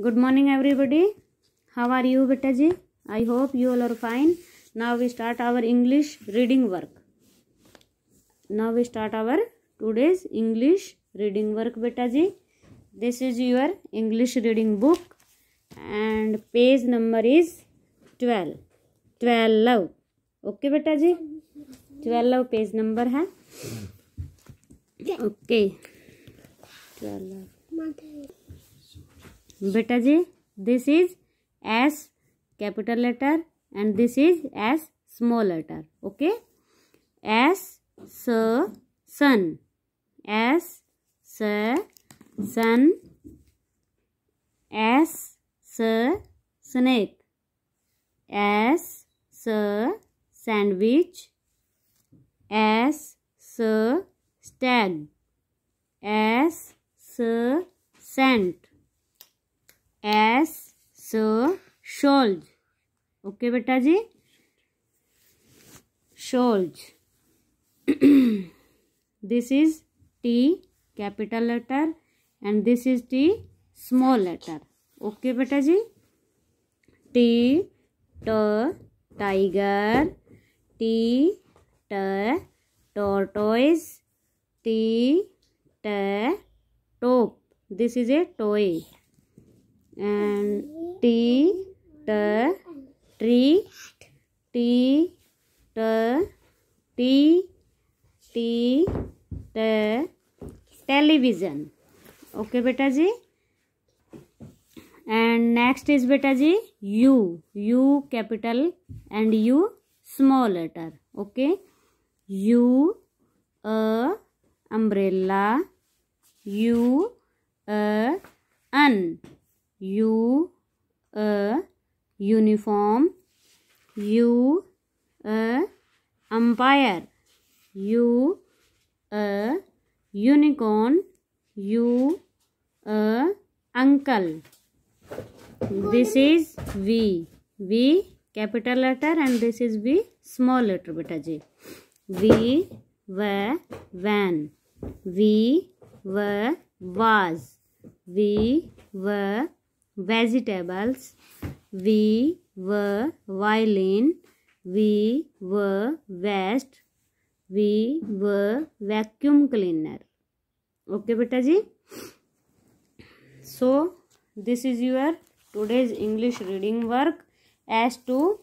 Good morning everybody how are you बेटा जी I hope you all are fine now we start our English reading work now we start our two days English reading work बेटा जी this is your English reading book and page number is twelve twelve okay बेटा जी twelve page number है okay twelve बेटा जी this is S capital letter and this is S small letter okay S स sun S स sun S स snake S स sandwich S स स्टैग एस स सेंट एस स शोल्ज ओके बेटा जी शोल्ज this is T capital letter and this is T small letter okay बेटा जी टी ट टाइगर टी ट tortoise टी ट top this is a toy T ट ट्री टी ट टी टी ट टेलीविज़न ओके बेटा जी एंड नेक्स्ट इज बेटा जी U U capital and you small letter okay U अ अम्ब्रेला यू अ अन यू अ यूनिफॉर्म यू अ अंपायर यू अ यूनिकॉर्न यू अ uncle this is V V capital letter and this is V small letter बेटा जी V व वैन वी व वाज वी व vegetables. We were violin. We were vest. We were vacuum cleaner. Okay, beta ji. So, this is your today's English reading work as to